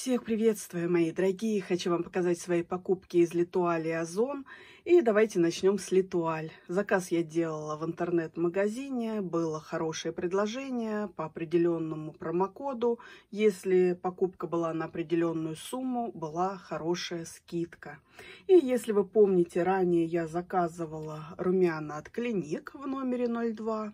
Всех приветствую, мои дорогие! Хочу вам показать свои покупки из Литуаль и Озон. И давайте начнем с Литуаль. Заказ я делала в интернет-магазине, было хорошее предложение по определенному промокоду. Если покупка была на определенную сумму, была хорошая скидка. И если вы помните, ранее я заказывала румяна от клиник в номере 02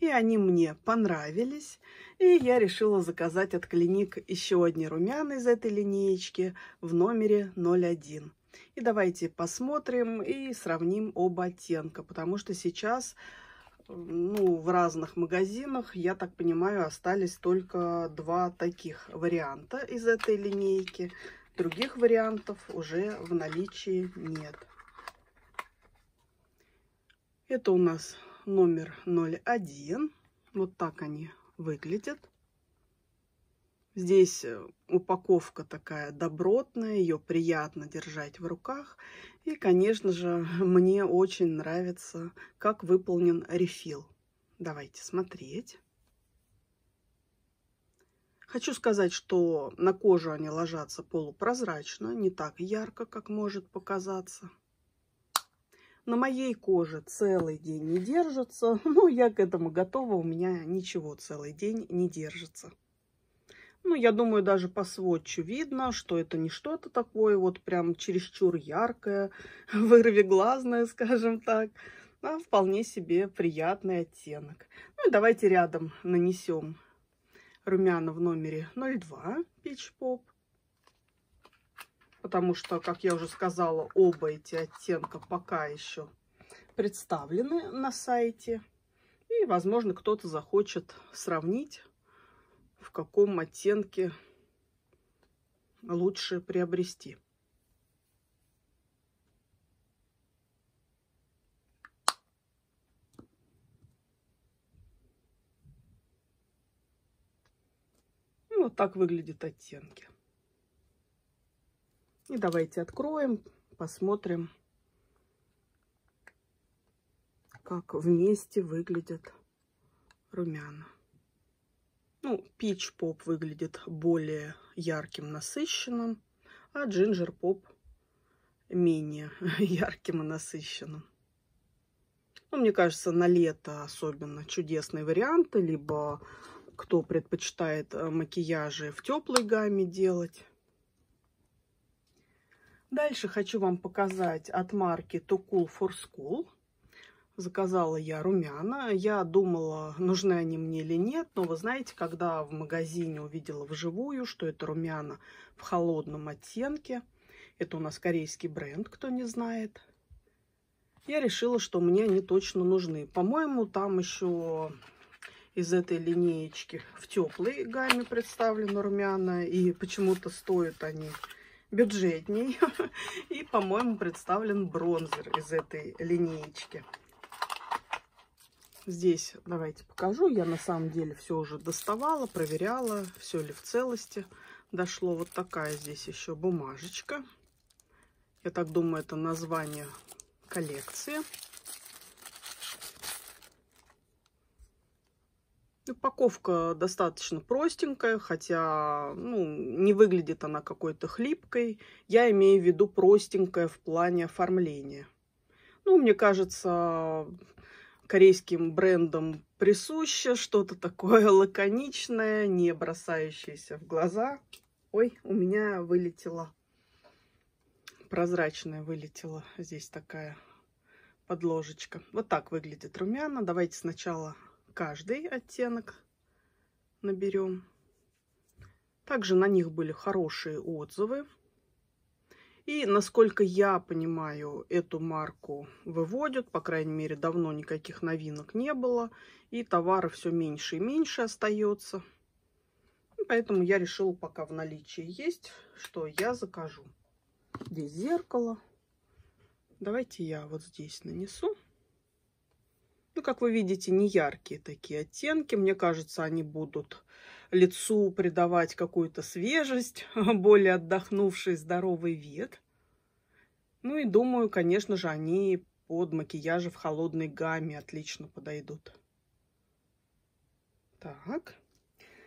и они мне понравились. И я решила заказать от клиник еще одни румяна из этой линеечки в номере 01. И давайте посмотрим и сравним оба оттенка, потому что сейчас ну, в разных магазинах, я так понимаю, остались только два таких варианта из этой линейки. Других вариантов уже в наличии нет. Это у нас номер 01. Вот так они выглядят. Здесь э, упаковка такая добротная, ее приятно держать в руках. И, конечно же, мне очень нравится, как выполнен рефил. Давайте смотреть. Хочу сказать, что на кожу они ложатся полупрозрачно, не так ярко, как может показаться на моей коже целый день не держится. Ну, я к этому готова, у меня ничего целый день не держится. Ну, я думаю, даже по сводчу видно, что это не что-то такое вот прям чересчур яркое, вырвиглазное, скажем так, а вполне себе приятный оттенок. Ну, и давайте рядом нанесем румяна в номере 02 Peach Pop потому что, как я уже сказала, оба эти оттенка пока еще представлены на сайте. И, возможно, кто-то захочет сравнить, в каком оттенке лучше приобрести. Ну, вот так выглядят оттенки. И давайте откроем, посмотрим, как вместе выглядят румяна. Ну, пич поп выглядит более ярким, насыщенным, а джинджер поп менее ярким и насыщенным. Ну, мне кажется, на лето особенно чудесные варианты, либо кто предпочитает э, макияжи в теплой гамме делать. Дальше хочу вам показать от марки To Cool for School. Заказала я румяна. Я думала, нужны они мне или нет. Но вы знаете, когда в магазине увидела вживую, что это румяна в холодном оттенке. Это у нас корейский бренд, кто не знает. Я решила, что мне они точно нужны. По-моему, там еще из этой линеечки в теплой гамме представлены румяна. И почему-то стоят они бюджетней. И, по-моему, представлен бронзер из этой линеечки. Здесь давайте покажу. Я на самом деле все уже доставала, проверяла, все ли в целости дошло. Вот такая здесь еще бумажечка. Я так думаю, это название коллекции. Упаковка достаточно простенькая, хотя ну, не выглядит она какой-то хлипкой. Я имею в виду простенькая в плане оформления. Ну, мне кажется, корейским брендам присуще что-то такое лаконичное, не бросающееся в глаза. Ой, у меня вылетела. Прозрачная вылетела здесь такая подложечка. Вот так выглядит румяна. Давайте сначала каждый оттенок наберем. Также на них были хорошие отзывы. И, насколько я понимаю, эту марку выводят. По крайней мере, давно никаких новинок не было. И товара все меньше и меньше остается. поэтому я решила, пока в наличии есть, что я закажу. Здесь зеркало. Давайте я вот здесь нанесу. Ну, как вы видите, не яркие такие оттенки. Мне кажется, они будут лицу придавать какую-то свежесть, более отдохнувший здоровый вид. Ну и думаю, конечно же, они под макияжи в холодной гамме отлично подойдут. Так.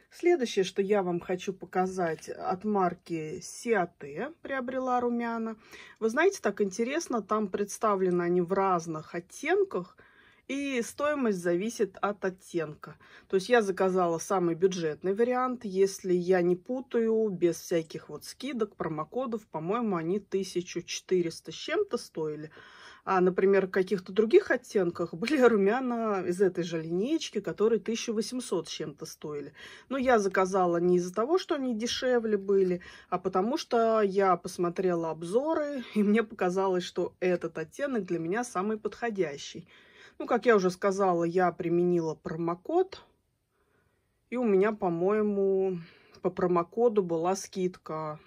Следующее, что я вам хочу показать от марки Сиате, приобрела румяна. Вы знаете, так интересно, там представлены они в разных оттенках – и стоимость зависит от оттенка. То есть я заказала самый бюджетный вариант. Если я не путаю, без всяких вот скидок, промокодов, по-моему, они 1400 с чем-то стоили. А, например, в каких-то других оттенках были румяна из этой же линейки, которые 1800 с чем-то стоили. Но я заказала не из-за того, что они дешевле были, а потому что я посмотрела обзоры, и мне показалось, что этот оттенок для меня самый подходящий. Ну, как я уже сказала, я применила промокод. И у меня, по-моему, по промокоду была скидка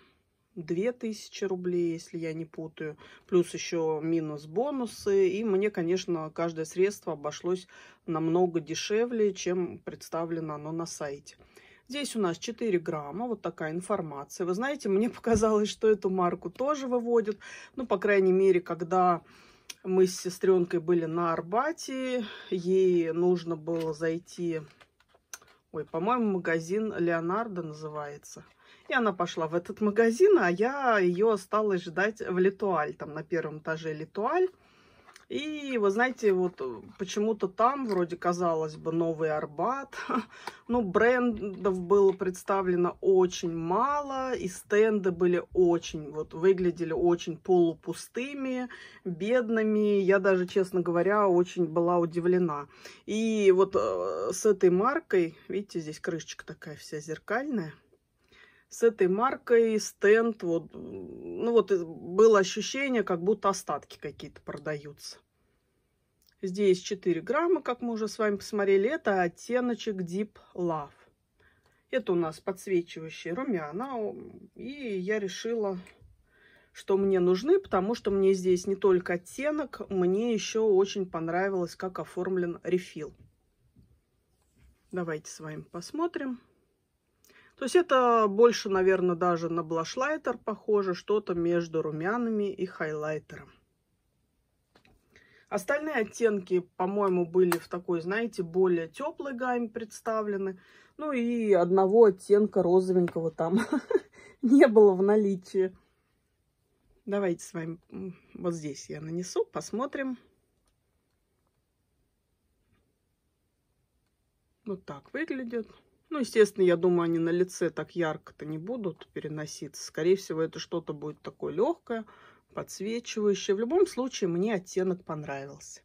2000 рублей, если я не путаю. Плюс еще минус бонусы. И мне, конечно, каждое средство обошлось намного дешевле, чем представлено оно на сайте. Здесь у нас 4 грамма, вот такая информация. Вы знаете, мне показалось, что эту марку тоже выводят. Ну, по крайней мере, когда мы с сестренкой были на Арбате, ей нужно было зайти, ой, по-моему, магазин Леонардо называется. И она пошла в этот магазин, а я ее осталась ждать в Литуаль, там на первом этаже Литуаль. И, вы знаете, вот э, почему-то там, вроде казалось бы, новый Арбат. Ну, брендов было представлено очень мало, и стенды были очень, вот, выглядели очень полупустыми, бедными. Я даже, честно говоря, очень была удивлена. И вот э, с этой маркой, видите, здесь крышечка такая вся зеркальная, с этой маркой стенд, вот, ну вот э, было ощущение, как будто остатки какие-то продаются. Здесь 4 грамма, как мы уже с вами посмотрели, это оттеночек Deep Love. Это у нас подсвечивающие румяна, и я решила, что мне нужны, потому что мне здесь не только оттенок, мне еще очень понравилось, как оформлен рефил. Давайте с вами посмотрим. То есть это больше, наверное, даже на блашлайтер похоже, что-то между румянами и хайлайтером. Остальные оттенки, по-моему, были в такой, знаете, более теплой гамме представлены. Ну и одного оттенка розовенького там не было в наличии. Давайте с вами вот здесь я нанесу, посмотрим. Вот так выглядит. Ну, естественно, я думаю, они на лице так ярко-то не будут переноситься. Скорее всего, это что-то будет такое легкое, подсвечивающее. В любом случае, мне оттенок понравился.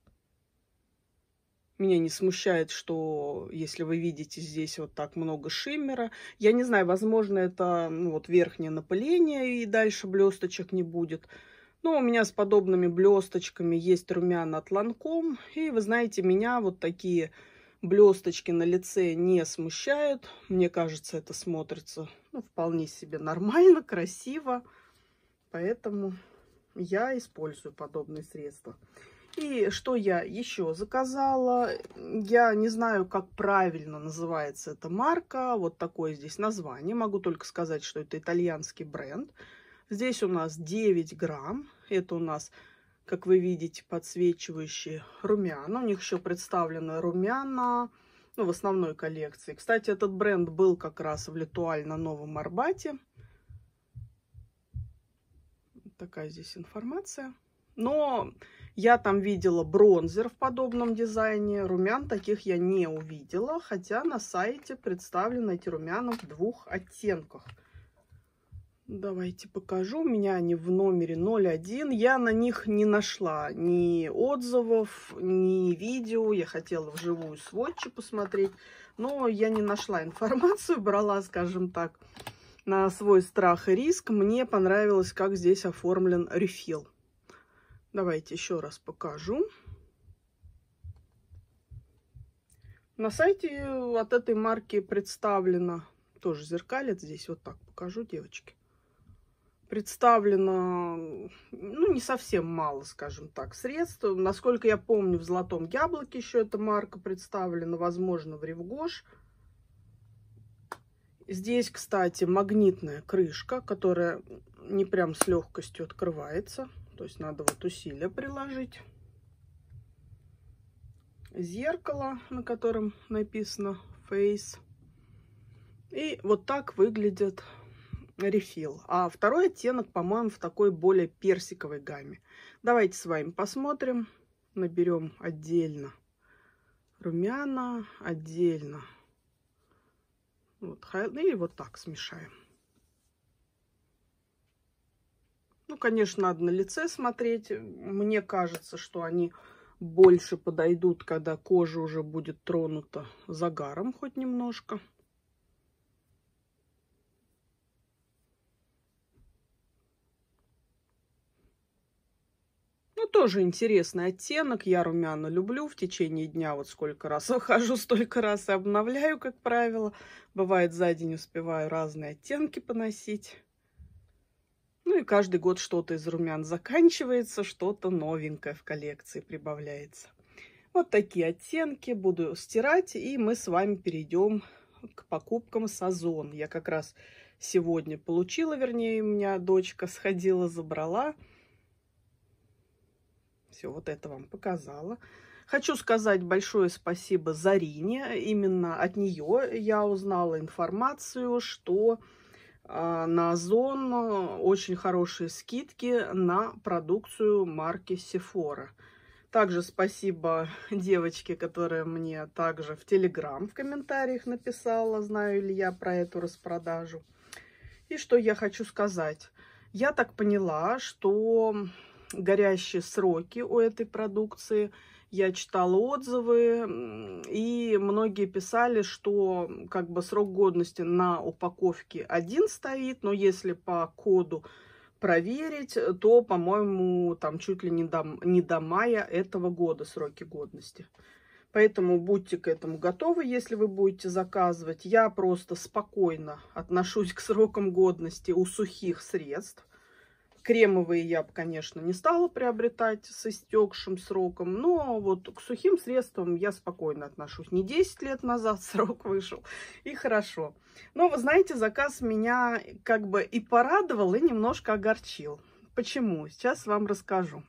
Меня не смущает, что если вы видите здесь вот так много шиммера. Я не знаю, возможно, это ну, вот верхнее напыление и дальше блесточек не будет. Но у меня с подобными блесточками есть румяна от Ланком. И вы знаете, меня вот такие Блесточки на лице не смущают. Мне кажется, это смотрится ну, вполне себе нормально, красиво. Поэтому я использую подобные средства. И что я еще заказала? Я не знаю, как правильно называется эта марка. Вот такое здесь название. Могу только сказать, что это итальянский бренд. Здесь у нас 9 грамм. Это у нас как вы видите, подсвечивающие румяна. У них еще представлены румяна ну, в основной коллекции. Кстати, этот бренд был как раз в Литуаль на Новом Арбате. Такая здесь информация. Но я там видела бронзер в подобном дизайне. Румян таких я не увидела, хотя на сайте представлены эти румяна в двух оттенках – Давайте покажу. У меня они в номере 01. Я на них не нашла ни отзывов, ни видео. Я хотела вживую сводчи посмотреть, но я не нашла информацию. Брала, скажем так, на свой страх и риск. Мне понравилось, как здесь оформлен рефил. Давайте еще раз покажу. На сайте от этой марки представлено тоже зеркалец. Здесь вот так покажу, девочки представлено, ну, не совсем мало, скажем так, средств. Насколько я помню, в «Золотом яблоке» еще эта марка представлена, возможно, в «Ревгош». Здесь, кстати, магнитная крышка, которая не прям с легкостью открывается. То есть надо вот усилия приложить. Зеркало, на котором написано «Face». И вот так выглядят рефил. А второй оттенок, по-моему, в такой более персиковой гамме. Давайте с вами посмотрим. Наберем отдельно румяна, отдельно. Вот, ну, или вот так смешаем. Ну, конечно, надо на лице смотреть. Мне кажется, что они больше подойдут, когда кожа уже будет тронута загаром хоть немножко. тоже интересный оттенок. Я румяна люблю в течение дня. Вот сколько раз ухожу, столько раз и обновляю, как правило. Бывает, за день успеваю разные оттенки поносить. Ну и каждый год что-то из румян заканчивается, что-то новенькое в коллекции прибавляется. Вот такие оттенки буду стирать, и мы с вами перейдем к покупкам сазон. Я как раз сегодня получила, вернее, у меня дочка сходила, забрала. Все, вот это вам показала. Хочу сказать большое спасибо Зарине. Именно от нее я узнала информацию, что а, на Озон э, очень хорошие скидки на продукцию марки Sephora. Также спасибо девочке, которая мне также в Телеграм в комментариях написала, знаю ли я про эту распродажу. И что я хочу сказать. Я так поняла, что горящие сроки у этой продукции. Я читала отзывы, и многие писали, что как бы срок годности на упаковке один стоит, но если по коду проверить, то, по-моему, там чуть ли не до, не до мая этого года сроки годности. Поэтому будьте к этому готовы, если вы будете заказывать. Я просто спокойно отношусь к срокам годности у сухих средств. Кремовые я бы, конечно, не стала приобретать с истекшим сроком, но вот к сухим средствам я спокойно отношусь. Не 10 лет назад срок вышел, и хорошо. Но, вы знаете, заказ меня как бы и порадовал, и немножко огорчил. Почему? Сейчас вам расскажу.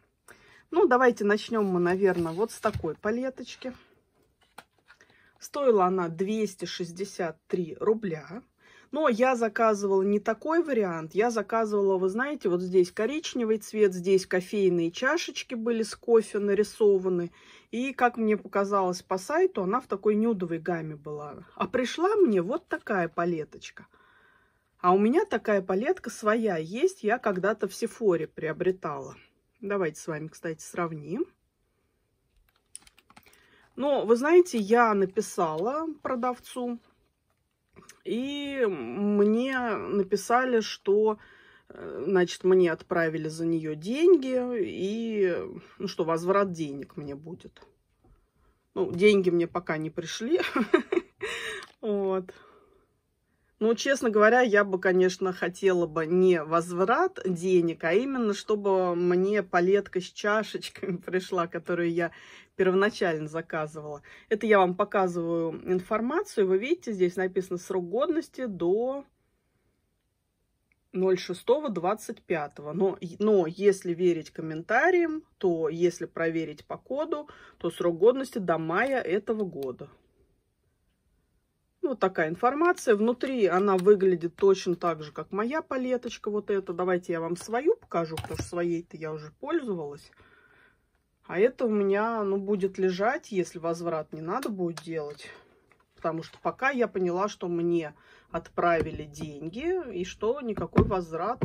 Ну, давайте начнем мы, наверное, вот с такой палеточки. Стоила она 263 рубля. Но я заказывала не такой вариант. Я заказывала, вы знаете, вот здесь коричневый цвет, здесь кофейные чашечки были с кофе нарисованы. И, как мне показалось по сайту, она в такой нюдовой гамме была. А пришла мне вот такая палеточка. А у меня такая палетка своя есть. Я когда-то в Сефоре приобретала. Давайте с вами, кстати, сравним. Но, вы знаете, я написала продавцу, и мне написали, что, э, значит, мне отправили за нее деньги, и, ну что, возврат денег мне будет. Ну, деньги мне пока не пришли. Вот. Ну, честно говоря, я бы, конечно, хотела бы не возврат денег, а именно, чтобы мне палетка с чашечками пришла, которую я первоначально заказывала. Это я вам показываю информацию. Вы видите, здесь написано срок годности до 06.25. Но, но если верить комментариям, то если проверить по коду, то срок годности до мая этого года. Вот такая информация. Внутри она выглядит точно так же, как моя палеточка вот эта. Давайте я вам свою покажу, потому что своей-то я уже пользовалась. А это у меня, ну, будет лежать, если возврат не надо будет делать. Потому что пока я поняла, что мне отправили деньги, и что никакой возврат,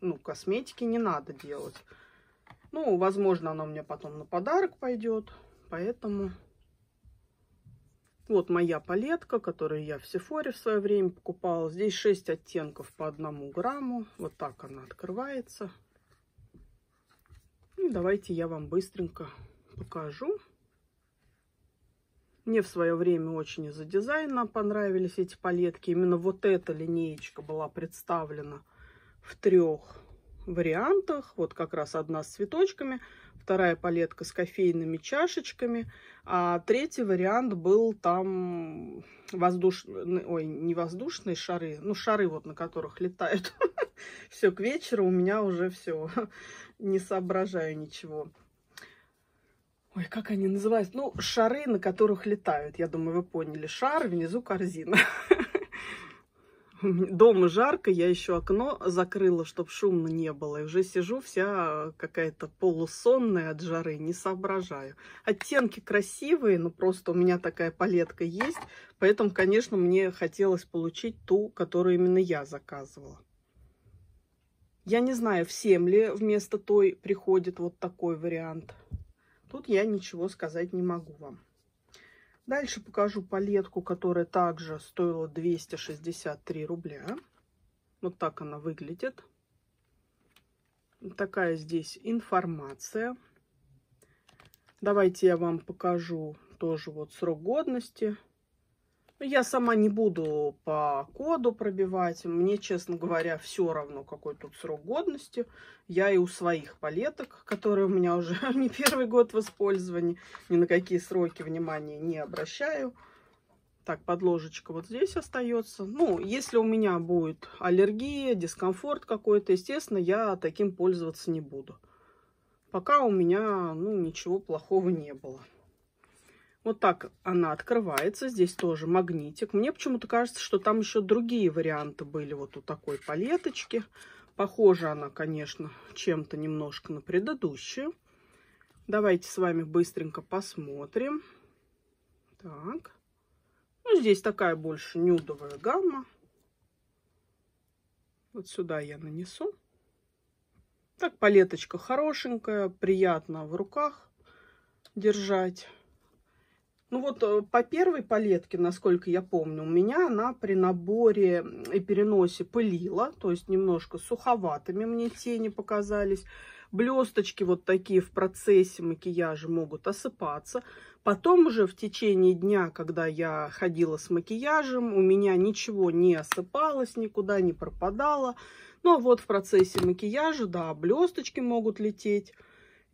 ну, косметики не надо делать. Ну, возможно, она у меня потом на подарок пойдет, поэтому... Вот моя палетка, которую я в Сефоре в свое время покупала. Здесь 6 оттенков по 1 грамму. Вот так она открывается. И давайте я вам быстренько покажу. Мне в свое время очень из-за дизайна понравились эти палетки. Именно вот эта линеечка была представлена в трех вариантах. Вот как раз одна с цветочками – вторая палетка с кофейными чашечками, а третий вариант был там воздушный, ой, не воздушные шары, ну шары вот на которых летают. Все, к вечеру у меня уже все, не соображаю ничего. Ой, как они называются? Ну, шары, на которых летают. Я думаю, вы поняли. Шар, внизу корзина. Дома жарко, я еще окно закрыла, чтобы шумно не было. И уже сижу вся э, какая-то полусонная от жары, не соображаю. Оттенки красивые, но просто у меня такая палетка есть. Поэтому, конечно, мне хотелось получить ту, которую именно я заказывала. Я не знаю, всем ли вместо той приходит вот такой вариант. Тут я ничего сказать не могу вам. Дальше покажу палетку, которая также стоила 263 рубля. Вот так она выглядит. Такая здесь информация. Давайте я вам покажу тоже вот срок годности. Я сама не буду по коду пробивать. Мне, честно говоря, все равно, какой тут срок годности. Я и у своих палеток, которые у меня уже не первый год в использовании, ни на какие сроки внимания не обращаю. Так, подложечка вот здесь остается. Ну, если у меня будет аллергия, дискомфорт какой-то, естественно, я таким пользоваться не буду. Пока у меня, ну, ничего плохого не было. Вот так она открывается. Здесь тоже магнитик. Мне почему-то кажется, что там еще другие варианты были вот у такой палеточки. Похожа она, конечно, чем-то немножко на предыдущую. Давайте с вами быстренько посмотрим. Так. Ну, здесь такая больше нюдовая гамма. Вот сюда я нанесу. Так, палеточка хорошенькая, приятно в руках держать. Ну вот э, по первой палетке, насколько я помню, у меня она при наборе и переносе пылила, то есть немножко суховатыми мне тени показались. Блесточки вот такие в процессе макияжа могут осыпаться. Потом уже в течение дня, когда я ходила с макияжем, у меня ничего не осыпалось, никуда не пропадало. Ну а вот в процессе макияжа, да, блесточки могут лететь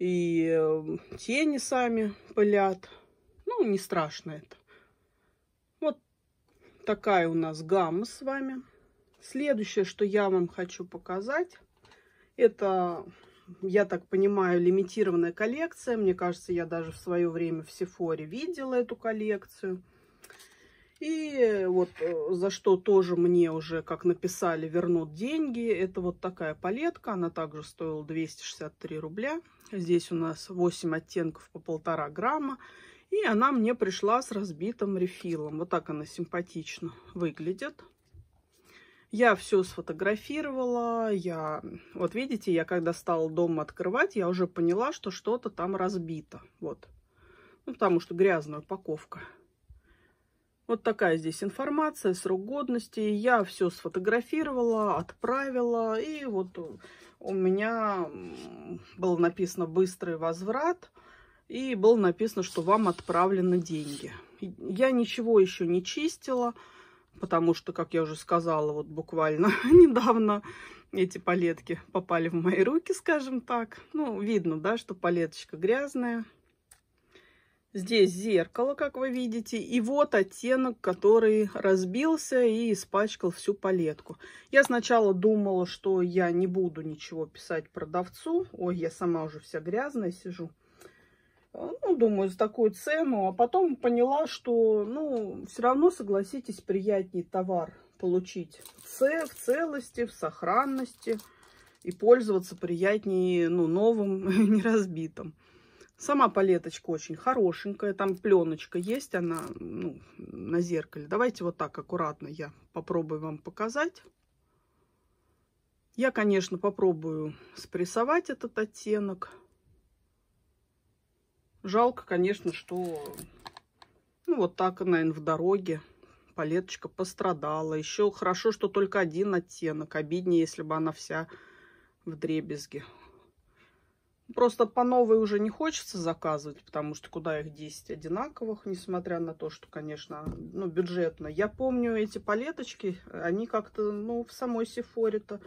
и э, тени сами пылят. Ну, не страшно это. Вот такая у нас гамма с вами. Следующее, что я вам хочу показать, это, я так понимаю, лимитированная коллекция. Мне кажется, я даже в свое время в Сефоре видела эту коллекцию. И вот э, за что тоже мне уже, как написали, вернут деньги. Это вот такая палетка. Она также стоила 263 рубля. Здесь у нас 8 оттенков по полтора грамма. И она мне пришла с разбитым рефилом. Вот так она симпатично выглядит. Я все сфотографировала, я... Вот видите, я когда стала дом открывать, я уже поняла, что что-то там разбито. Вот. Ну, потому что грязная упаковка. Вот такая здесь информация, срок годности. Я все сфотографировала, отправила. И вот у меня было написано «быстрый возврат». И было написано, что вам отправлены деньги. Я ничего еще не чистила, потому что, как я уже сказала, вот буквально недавно эти палетки попали в мои руки, скажем так. Ну, видно, да, что палеточка грязная. Здесь зеркало, как вы видите. И вот оттенок, который разбился и испачкал всю палетку. Я сначала думала, что я не буду ничего писать продавцу. Ой, я сама уже вся грязная сижу ну, думаю, за такую цену. А потом поняла, что, ну, все равно, согласитесь, приятнее товар получить в целости, в сохранности. И пользоваться приятнее, ну, новым, неразбитым. Сама палеточка очень хорошенькая. Там пленочка есть, она ну, на зеркале. Давайте вот так аккуратно я попробую вам показать. Я, конечно, попробую спрессовать этот оттенок. Жалко, конечно, что ну, вот так, наверное, в дороге палеточка пострадала. Еще хорошо, что только один оттенок. Обиднее, если бы она вся в дребезге. Просто по новой уже не хочется заказывать, потому что куда их 10 одинаковых, несмотря на то, что, конечно, ну, бюджетно. Я помню эти палеточки, они как-то, ну, в самой Сефоре-то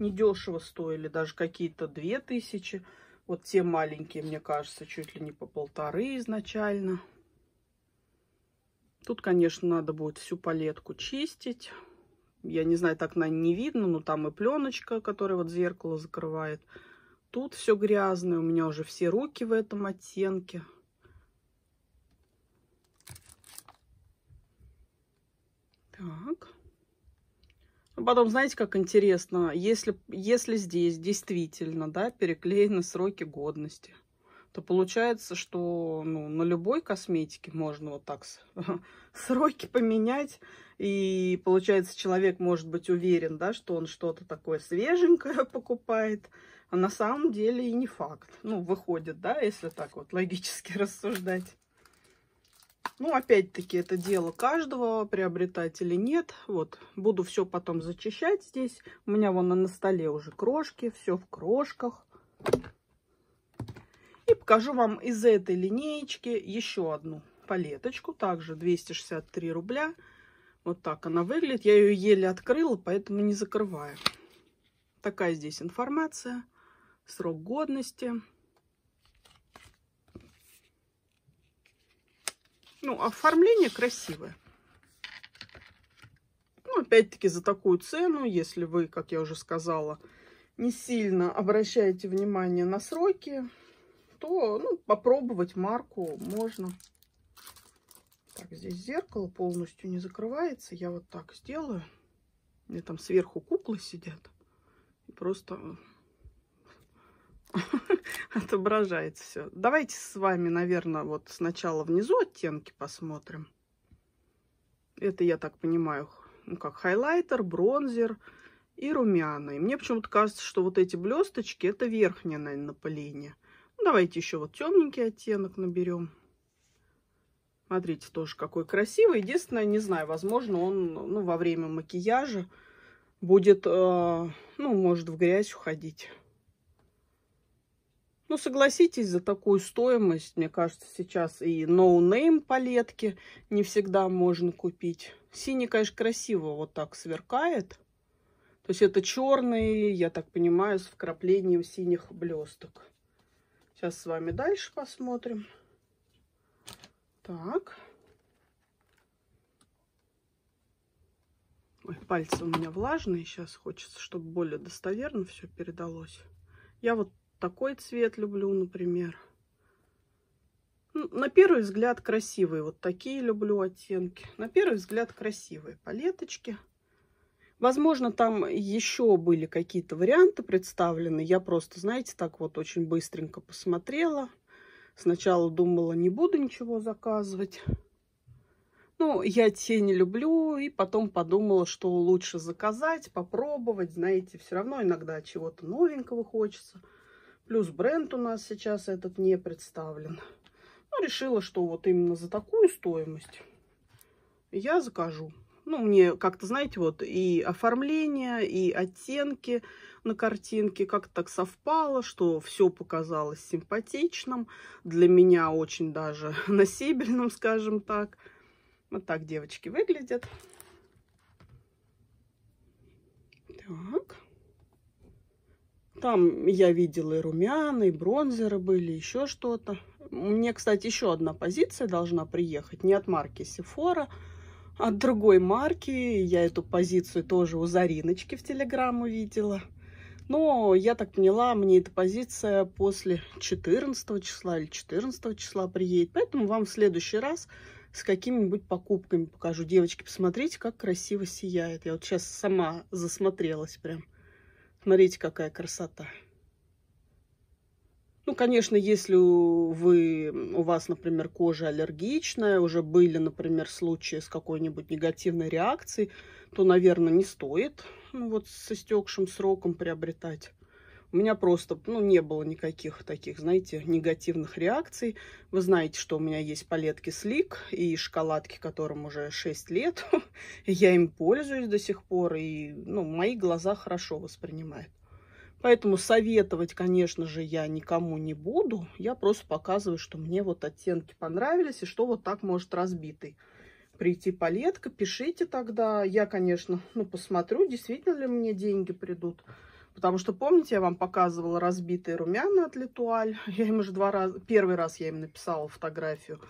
недешево стоили, даже какие-то 2000 тысячи вот те маленькие, мне кажется, чуть ли не по полторы изначально. Тут, конечно, надо будет всю палетку чистить. Я не знаю, так на не видно, но там и пленочка, которая вот зеркало закрывает. Тут все грязное, у меня уже все руки в этом оттенке. Так. Потом, знаете, как интересно, если, если здесь действительно да, переклеены сроки годности, то получается, что ну, на любой косметике можно вот так сроки поменять. И получается, человек может быть уверен, да, что он что-то такое свеженькое покупает, а на самом деле и не факт. Ну, выходит, да, если так вот логически рассуждать. Ну, опять-таки, это дело каждого, приобретать или нет. Вот, буду все потом зачищать здесь. У меня вон на столе уже крошки, все в крошках. И покажу вам из этой линеечки еще одну палеточку. Также 263 рубля. Вот так она выглядит. Я ее еле открыла, поэтому не закрываю. Такая здесь информация. Срок годности. Ну, оформление красивое. Ну, опять-таки, за такую цену, если вы, как я уже сказала, не сильно обращаете внимание на сроки, то ну, попробовать марку можно. Так, здесь зеркало полностью не закрывается. Я вот так сделаю. У там сверху куклы сидят. просто отображается все. Давайте с вами, наверное, вот сначала внизу оттенки посмотрим. Это, я так понимаю, ну как хайлайтер, бронзер и румяна. И Мне почему-то кажется, что вот эти блесточки это верхняя, наверное, на Ну, давайте еще вот темненький оттенок наберем. Смотрите, тоже какой красивый. Единственное, не знаю, возможно, он ну, во время макияжа будет, э, ну, может, в грязь уходить. Ну, согласитесь, за такую стоимость, мне кажется, сейчас и ноунейм no палетки не всегда можно купить. Синий, конечно, красиво вот так сверкает. То есть это черный, я так понимаю, с вкраплением синих блесток. Сейчас с вами дальше посмотрим. Так. Ой, пальцы у меня влажные. Сейчас хочется, чтобы более достоверно все передалось. Я вот такой цвет люблю, например. Ну, на первый взгляд красивые. Вот такие люблю оттенки. На первый взгляд красивые палеточки. Возможно, там еще были какие-то варианты представлены. Я просто, знаете, так вот очень быстренько посмотрела. Сначала думала, не буду ничего заказывать. Ну, я тени люблю, и потом подумала, что лучше заказать, попробовать. Знаете, все равно иногда чего-то новенького хочется. Плюс бренд у нас сейчас этот не представлен. Ну, решила, что вот именно за такую стоимость я закажу. Ну, мне как-то, знаете, вот и оформление, и оттенки на картинке как-то так совпало, что все показалось симпатичным. Для меня очень даже носибельным, скажем так. Вот так девочки выглядят. Так. Там я видела и румяны, и бронзеры были, еще что-то. Мне, кстати, еще одна позиция должна приехать. Не от марки Sephora, а от другой марки. Я эту позицию тоже у Зариночки в Телеграм увидела. Но я так поняла, мне эта позиция после 14 числа или 14 числа приедет. Поэтому вам в следующий раз с какими-нибудь покупками покажу. Девочки, посмотрите, как красиво сияет. Я вот сейчас сама засмотрелась прям. Смотрите, какая красота. Ну, конечно, если вы, у вас, например, кожа аллергичная, уже были, например, случаи с какой-нибудь негативной реакцией, то, наверное, не стоит ну, вот со истекшим сроком приобретать у меня просто ну, не было никаких таких, знаете, негативных реакций. Вы знаете, что у меня есть палетки Слик и шоколадки, которым уже 6 лет. Я им пользуюсь до сих пор, и ну, мои глаза хорошо воспринимают. Поэтому советовать, конечно же, я никому не буду. Я просто показываю, что мне вот оттенки понравились, и что вот так может разбитый прийти палетка. Пишите тогда. Я, конечно, ну, посмотрю, действительно ли мне деньги придут. Потому что, помните, я вам показывала разбитые румяна от Литуаль. Я им уже два раза... Первый раз я им написала фотографию.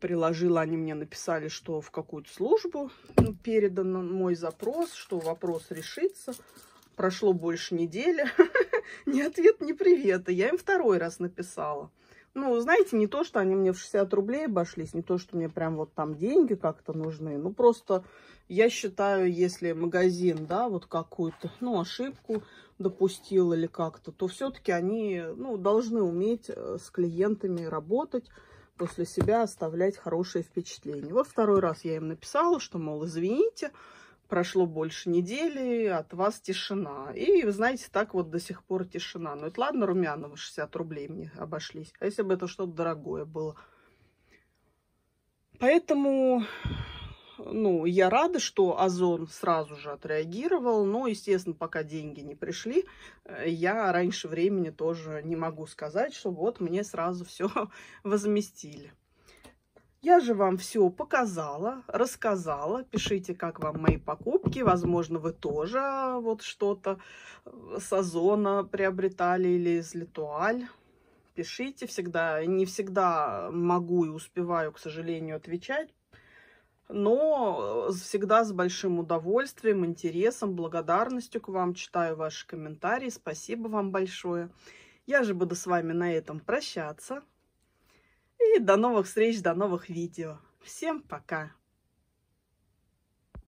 Приложила, они мне написали, что в какую-то службу ну, передан мой запрос, что вопрос решится. Прошло больше недели. Ни ответ, ни привета. Я им второй раз написала. Ну, знаете, не то, что они мне в 60 рублей обошлись, не то, что мне прям вот там деньги как-то нужны. Ну, просто я считаю, если магазин, да, вот какую-то, ну, ошибку допустил или как-то, то, то все-таки они ну, должны уметь э, с клиентами работать, после себя оставлять хорошие впечатления. Вот второй раз я им написала, что, мол, извините, прошло больше недели, от вас тишина. И, вы знаете, так вот до сих пор тишина. Ну, это ладно, Румянова 60 рублей мне обошлись. А если бы это что-то дорогое было? Поэтому ну, я рада, что Озон сразу же отреагировал, но, естественно, пока деньги не пришли, э, я раньше времени тоже не могу сказать, что вот мне сразу все возместили. Я же вам все показала, рассказала. Пишите, как вам мои покупки. Возможно, вы тоже а, вот что-то э, с Озона приобретали или из Литуаль пишите всегда. Не всегда могу и успеваю, к сожалению, отвечать, но э, всегда с большим удовольствием, интересом, благодарностью к вам читаю ваши комментарии. Спасибо вам большое. Я же буду с вами на этом прощаться. И до новых встреч, до новых видео. Всем пока!